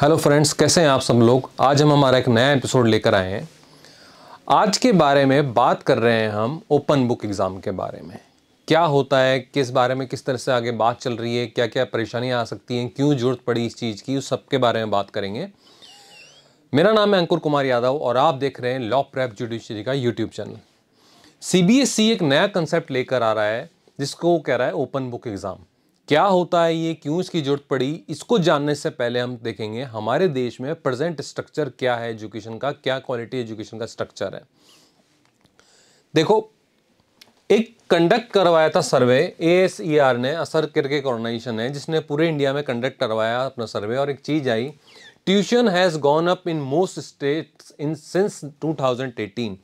Hello friends कैसे हैं आप सब लोग आज हम हमारा एक नया एपिसोड लेकर आए हैं आज के बारे में बात कर रहे हैं हम ओपन बुक एग्ज़ाम के बारे में क्या होता है किस बारे में किस तरह से आगे बात चल रही है क्या क्या परेशानियां आ सकती हैं क्यों ज़रूरत पड़ी इस चीज़ की उस सब के बारे में बात करेंगे मेरा नाम है अंकुर कुमार यादव और आप देख रहे हैं लॉ प्रैप जुडिशरी का यूट्यूब चैनल सी एक नया कंसेप्ट लेकर आ रहा है जिसको कह रहा है ओपन बुक एग्ज़ाम क्या होता है ये क्यों इसकी ज़रूरत पड़ी इसको जानने से पहले हम देखेंगे हमारे देश में प्रेजेंट स्ट्रक्चर क्या है एजुकेशन का क्या क्वालिटी एजुकेशन का स्ट्रक्चर है देखो एक कंडक्ट करवाया था सर्वे ए एस ई आर ने असर करके एक ऑर्गेनाइजेशन है जिसने पूरे इंडिया में कंडक्ट करवाया अपना सर्वे और एक चीज़ आई tuition has gone up in most states in since 2018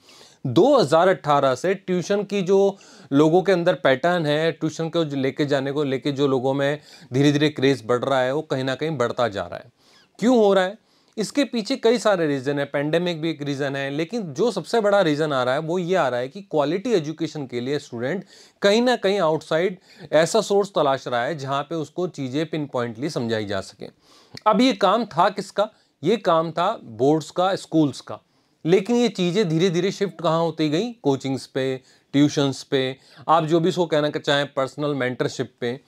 2018 से ट्यूशन की जो लोगों के अंदर पैटर्न है ट्यूशन को लेके जाने को लेके जो लोगों में धीरे धीरे क्रेज़ बढ़ रहा है वो कहीं ना कहीं बढ़ता जा रहा है क्यों हो रहा है इसके पीछे कई सारे रीज़न है पैंडेमिक भी एक रीज़न है लेकिन जो सबसे बड़ा रीज़न आ रहा है वो ये आ रहा है कि क्वालिटी एजुकेशन के लिए स्टूडेंट कहीं ना कहीं आउटसाइड ऐसा सोर्स तलाश रहा है जहाँ पे उसको चीज़ें पिन पॉइंटली समझाई जा सके अब ये काम था किसका ये काम था बोर्ड्स का स्कूल्स का लेकिन ये चीज़ें धीरे धीरे शिफ्ट कहाँ होती गई कोचिंग्स पे ट्यूशन्स पे आप जो भी इसको कहना चाहें पर्सनल मेंटरशिप पे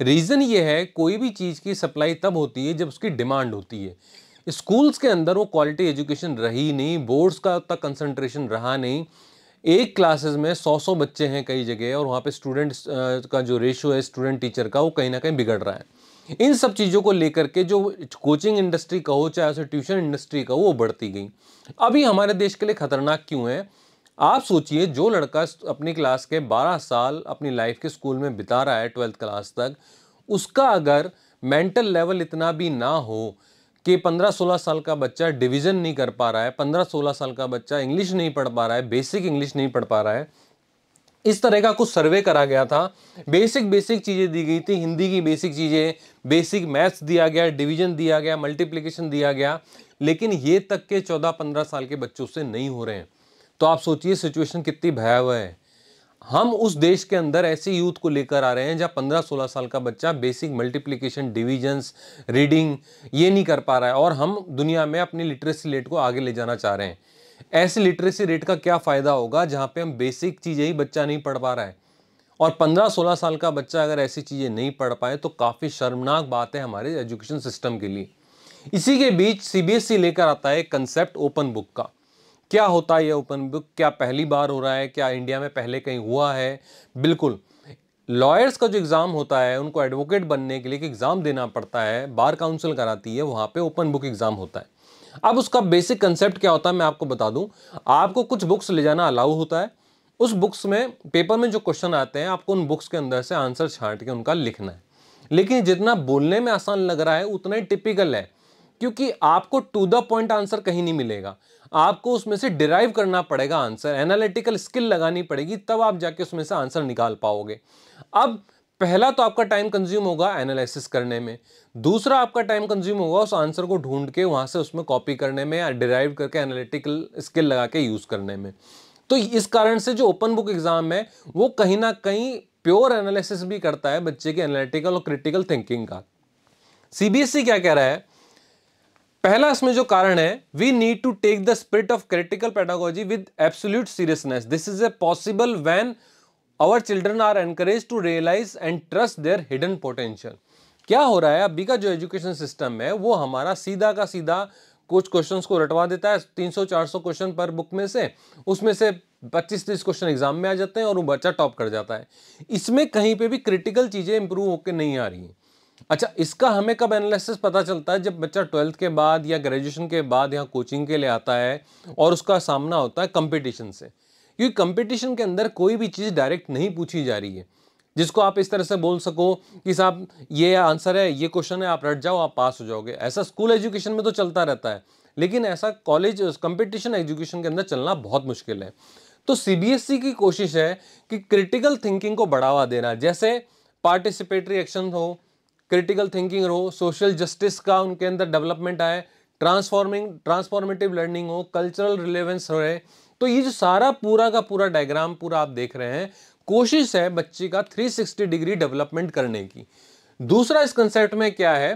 रीज़न ये है कोई भी चीज़ की सप्लाई तब होती है जब उसकी डिमांड होती है स्कूल्स के अंदर वो क्वालिटी एजुकेशन रही नहीं बोर्ड्स का उतना कंसंट्रेशन रहा नहीं एक क्लासेस में सौ सौ बच्चे हैं कई जगह और वहाँ पे स्टूडेंट्स का जो रेशो है स्टूडेंट टीचर का वो कहीं ना कहीं बिगड़ रहा है इन सब चीज़ों को लेकर के जो कोचिंग इंडस्ट्री का हो चाहे उसे ट्यूशन इंडस्ट्री का वो बढ़ती गई अभी हमारे देश के लिए ख़तरनाक क्यों है आप सोचिए जो लड़का अपनी क्लास के 12 साल अपनी लाइफ के स्कूल में बिता रहा है ट्वेल्थ क्लास तक उसका अगर मेंटल लेवल इतना भी ना हो कि 15-16 साल का बच्चा डिवीज़न नहीं कर पा रहा है 15-16 साल का बच्चा इंग्लिश नहीं पढ़ पा रहा है बेसिक इंग्लिश नहीं पढ़ पा रहा है इस तरह का कुछ सर्वे करा गया था बेसिक बेसिक चीज़ें दी गई थी हिंदी की बेसिक चीज़ें बेसिक मैथ्स दिया गया डिवीजन दिया गया मल्टीप्लिकेशन दिया गया लेकिन ये तक के चौदह पंद्रह साल के बच्चों से नहीं हो रहे हैं तो आप सोचिए सिचुएशन कितनी भयावह है हम उस देश के अंदर ऐसे यूथ को लेकर आ रहे हैं जहाँ पंद्रह सोलह साल का बच्चा बेसिक मल्टीप्लिकेशन डिविजन्स रीडिंग ये नहीं कर पा रहा है और हम दुनिया में अपनी लिटरेसी रेट को आगे ले जाना चाह रहे हैं ऐसे लिटरेसी रेट का क्या फ़ायदा होगा जहाँ पे हम बेसिक चीज़ें ही बच्चा नहीं पढ़ पा रहा है और 15-16 साल का बच्चा अगर ऐसी चीज़ें नहीं पढ़ पाए तो काफ़ी शर्मनाक बात है हमारे एजुकेशन सिस्टम के लिए इसी के बीच सी e लेकर आता है कंसेप्ट ओपन बुक का क्या होता है ये ओपन बुक क्या पहली बार हो रहा है क्या इंडिया में पहले कहीं हुआ है बिल्कुल लॉयर्स का जो एग्ज़ाम होता है उनको एडवोकेट बनने के लिए एग्ज़ाम देना पड़ता है बार काउंसिल कराती है वहाँ पे ओपन बुक एग्ज़ाम होता है अब उसका बेसिक कंसेप्ट क्या होता है मैं आपको बता दूं आपको कुछ बुक्स ले जाना अलाउ होता है उस बुक्स में पेपर में जो क्वेश्चन आते हैं आपको उन बुक्स के अंदर से आंसर छांट के उनका लिखना है लेकिन जितना बोलने में आसान लग रहा है उतना ही टिपिकल है क्योंकि आपको टू द पॉइंट आंसर कहीं नहीं मिलेगा आपको उसमें से डिराइव करना पड़ेगा आंसर एनालिटिकल स्किल लगानी पड़ेगी तब आप जाके उसमें से आंसर निकाल पाओगे अब पहला तो आपका टाइम कंज्यूम होगा एनालिसिस करने में दूसरा आपका टाइम कंज्यूम होगा उस आंसर को ढूंढ के वहां से उसमें कॉपी करने में या डिराइव करके एनालिटिकल स्किल लगा के यूज़ करने में तो इस कारण से जो ओपन बुक एग्ज़ाम है वो कहीं ना कहीं प्योर एनालिसिस भी करता है बच्चे के एनालिटिकल और क्रिटिकल थिंकिंग का सीबीएसई e क्या कह रहा है पहला इसमें जो कारण है we need to take the spirit of critical pedagogy with absolute seriousness this is a possible when our children are encourage to realise and trust their hidden potential क्या हो रहा है अभी का जो एजुकेशन सिस्टम है वो हमारा सीधा का सीधा कुछ क्वेश्चंस को रटवा देता है 300-400 क्वेश्चन पर बुक में से उसमें से 25-30 क्वेश्चन एग्जाम में आ जाते हैं और वो बच्चा टॉप कर जाता है इसमें कहीं पे भी क्रिटिकल चीज़ें इंप्रूव होकर नहीं आ रही हैं अच्छा इसका हमें कब एनालिसिस पता चलता है जब बच्चा ट्वेल्थ के बाद या ग्रेजुएशन के बाद यहाँ कोचिंग के लिए आता है और उसका सामना होता है कंपटीशन से क्योंकि कंपटीशन के अंदर कोई भी चीज़ डायरेक्ट नहीं पूछी जा रही है जिसको आप इस तरह से बोल सको कि साहब ये आंसर है ये क्वेश्चन है आप रट जाओ आप पास हो जाओगे ऐसा स्कूल एजुकेशन में तो चलता रहता है लेकिन ऐसा कॉलेज कंपटीशन एजुकेशन के अंदर चलना बहुत मुश्किल है तो सीबीएसई e की कोशिश है कि क्रिटिकल थिंकिंग को बढ़ावा देना जैसे पार्टिसिपेटरी एक्शन हो क्रिटिकल थिंकिंग हो सोशल जस्टिस का उनके अंदर डेवलपमेंट आए ट्रांसफॉर्मिंग ट्रांसफॉर्मेटिव लर्निंग हो कल्चरल रिलेवेंस रहे तो ये जो सारा पूरा का पूरा डायग्राम पूरा आप देख रहे हैं कोशिश है बच्चे का 360 डिग्री डेवलपमेंट करने की दूसरा इस कंसेप्ट में क्या है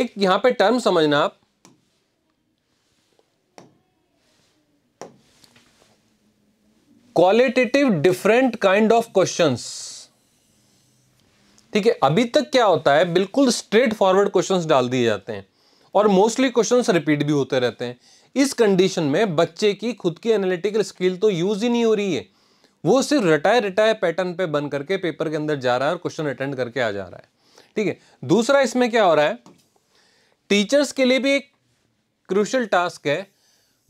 एक यहां पे टर्म समझना आप qualitative different kind of questions ठीक है अभी तक क्या होता है बिल्कुल स्ट्रेट फॉरवर्ड क्वेश्चंस डाल दिए जाते हैं और मोस्टली क्वेश्चंस रिपीट भी होते रहते हैं इस कंडीशन में बच्चे की खुद की एनालिटिकल स्किल तो यूज़ ही नहीं हो रही है वो सिर्फ रिटायर रिटायर पैटर्न पे बन करके पेपर के अंदर जा रहा है और क्वेश्चन अटेंड करके आ जा रहा है ठीक है दूसरा इसमें क्या हो रहा है टीचर्स के लिए भी एक क्रूशल टास्क है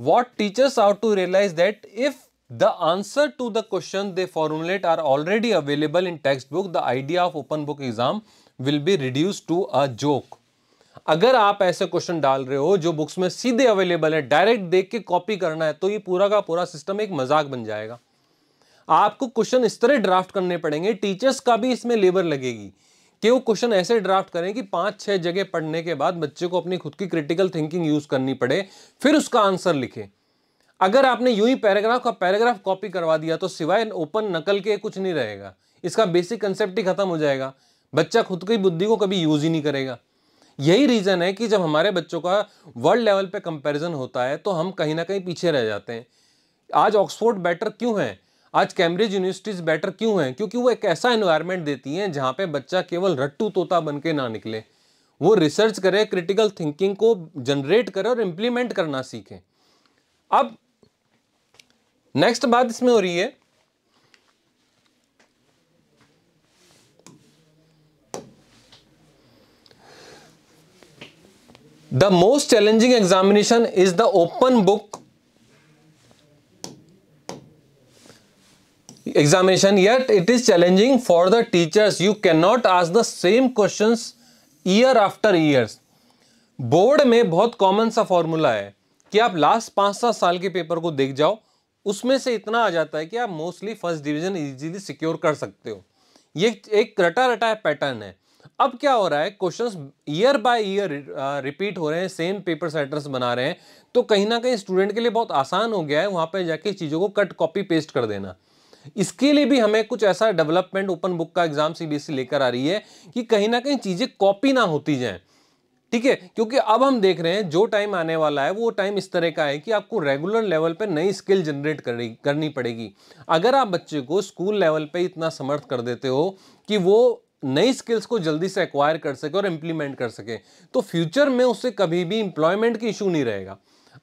what teachers ought to realise that if The answer to the question they formulate are already available in textbook. The idea of open book exam will be reduced to a joke. अगर आप ऐसे question डाल रहे हो जो books में सीधे available है डायरेक्ट देख के कॉपी करना है तो ये पूरा का पूरा सिस्टम एक मजाक बन जाएगा आपको क्वेश्चन इस तरह ड्राफ्ट करने पड़ेंगे टीचर्स का भी इसमें लेबर लगेगी कि वो क्वेश्चन ऐसे ड्राफ्ट करें कि पांच छह जगह पढ़ने के बाद बच्चे को अपनी खुद की क्रिटिकल थिंकिंग यूज़ करनी पड़े फिर उसका आंसर लिखें अगर आपने यू ही पैराग्राफ का पैराग्राफ कॉपी करवा दिया तो सिवाय ओपन नकल के कुछ नहीं रहेगा इसका बेसिक कंसेप्ट ही खत्म हो जाएगा बच्चा खुद की बुद्धि को कभी यूज़ ही नहीं करेगा यही रीज़न है कि जब हमारे बच्चों का वर्ल्ड लेवल पे कंपैरिजन होता है तो हम कहीं ना कहीं पीछे रह जाते हैं आज ऑक्सफोर्ड बेटर क्यों है आज कैम्ब्रिज यूनिवर्सिटीज़ बेटर क्यों हैं क्योंकि वो एक ऐसा इन्वायरमेंट देती हैं जहाँ पे बच्चा केवल रट्टू तोता बन के ना निकले वो रिसर्च करे क्रिटिकल थिंकिंग को जनरेट करे और इम्प्लीमेंट करना सीखे अब नेक्स्ट बात इसमें हो रही है the most challenging examination is the open book examination it is challenging for the teachers you can not ask the same question year after year board में बहुत कॉमन सा फॉर्मूला है कि आप लास्ट पांच सात साल के पेपर को देख जाओ उसमें से इतना आ जाता है कि आप mostly first division easily secure कर सकते हो ये एक रटा रटा पैटर्न है अब क्या हो रहा है questions year by year repeat हो रहे हैं सेम पेपर सेटर्स बना रहे हैं तो कहीं ना कहीं स्टूडेंट के लिए बहुत आसान हो गया है वहाँ पर जाके चीज़ों को कट कॉपी पेस्ट कर देना इसके लिए भी हमें कुछ ऐसा डेवलपमेंट ओपन बुक का एग्जाम सी e लेकर आ रही है कि कहीं ना कहीं चीज़ें कॉपी ना होती जाएँ ठीक है क्योंकि अब हम देख रहे हैं जो टाइम आने वाला है वो टाइम इस तरह का है कि आपको रेगुलर लेवल पे नई स्किल जनरेट करनी पड़ेगी अगर आप बच्चे को स्कूल लेवल पे इतना समर्थ कर देते हो कि वो नई स्किल्स को जल्दी से एक्वायर कर सके और इम्प्लीमेंट कर सके तो फ्यूचर में उससे कभी भी इंप्लॉयमेंट की इशू नहीं रहेगा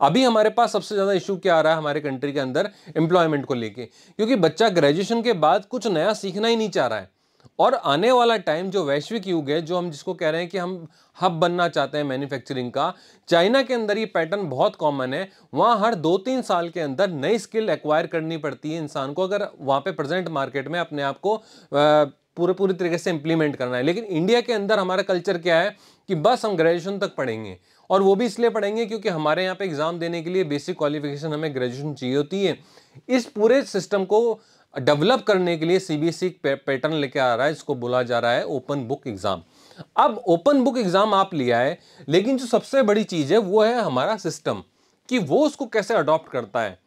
अभी हमारे पास सबसे ज़्यादा इशू क्या आ रहा है हमारे कंट्री के अंदर एम्प्लॉयमेंट को लेके क्योंकि बच्चा ग्रेजुएशन के बाद कुछ नया सीखना ही नहीं चाह रहा है और आने वाला टाइम जो वैश्विक युग है जो हम जिसको कह रहे हैं कि हम हब बनना चाहते हैं मैन्युफैक्चरिंग का चाइना के अंदर ये पैटर्न बहुत कॉमन है वहाँ हर दो तीन साल के अंदर नई स्किल एक्वायर करनी पड़ती है इंसान को अगर वहाँ पे प्रेजेंट मार्केट में अपने आप को पूरे पूरी तरीके से इम्प्लीमेंट करना है लेकिन इंडिया के अंदर हमारा कल्चर क्या है कि बस हम ग्रेजुएशन तक पढ़ेंगे और वो भी इसलिए पढ़ेंगे क्योंकि हमारे यहाँ पे एग्ज़ाम देने के लिए बेसिक क्वालिफिकेशन हमें ग्रेजुएशन चाहिए होती है इस पूरे सिस्टम को डेवलप करने के लिए सीबीएसई e पैटर्न लेके आ रहा है इसको बोला जा रहा है ओपन बुक एग्ज़ाम अब ओपन बुक एग्ज़ाम आप लिया है लेकिन जो सबसे बड़ी चीज़ है वो है हमारा सिस्टम कि वो उसको कैसे अडॉप्ट करता है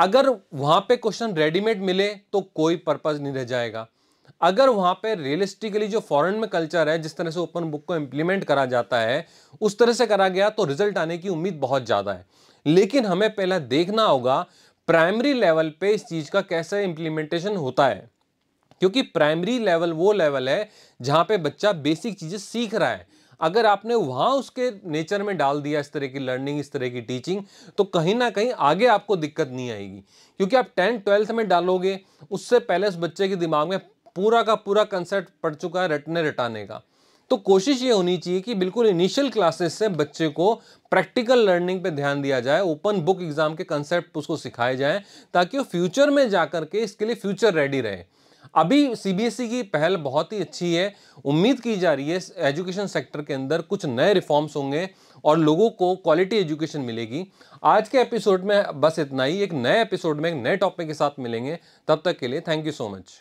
अगर वहां पे क्वेश्चन रेडीमेड मिले तो कोई पर्पज़ नहीं रह जाएगा अगर वहां पे रियलिस्टिकली जो फॉरेन में कल्चर है जिस तरह से ओपन बुक को इम्प्लीमेंट करा जाता है उस तरह से करा गया तो रिजल्ट आने की उम्मीद बहुत ज़्यादा है लेकिन हमें पहला देखना होगा प्राइमरी लेवल पे इस चीज़ का कैसा इम्प्लीमेंटेशन होता है क्योंकि प्राइमरी लेवल वो लेवल है जहाँ पे बच्चा बेसिक चीज़ें सीख रहा है अगर आपने वहाँ उसके नेचर में डाल दिया इस तरह की लर्निंग इस तरह की टीचिंग तो कहीं ना कहीं आगे आपको दिक्कत नहीं आएगी क्योंकि आप टेंथ ट्वेल्थ में डालोगे उससे पहले उस बच्चे के दिमाग में पूरा का पूरा कंसेप्ट पड़ चुका है रटने रटाने का तो कोशिश ये होनी चाहिए कि बिल्कुल इनिशियल क्लासेस से बच्चे को प्रैक्टिकल लर्निंग पे ध्यान दिया जाए ओपन बुक एग्जाम के कंसेप्ट उसको सिखाए जाएं ताकि वो फ्यूचर में जाकर के इसके लिए फ्यूचर रेडी रहे अभी सीबीएसई e की पहल बहुत ही अच्छी है उम्मीद की जा रही है एजुकेशन सेक्टर के अंदर कुछ नए रिफॉर्म्स होंगे और लोगों को क्वालिटी एजुकेशन मिलेगी आज के एपिसोड में बस इतना ही एक नए एपिसोड में एक नए टॉपिक के साथ मिलेंगे तब तक के लिए थैंक यू सो मच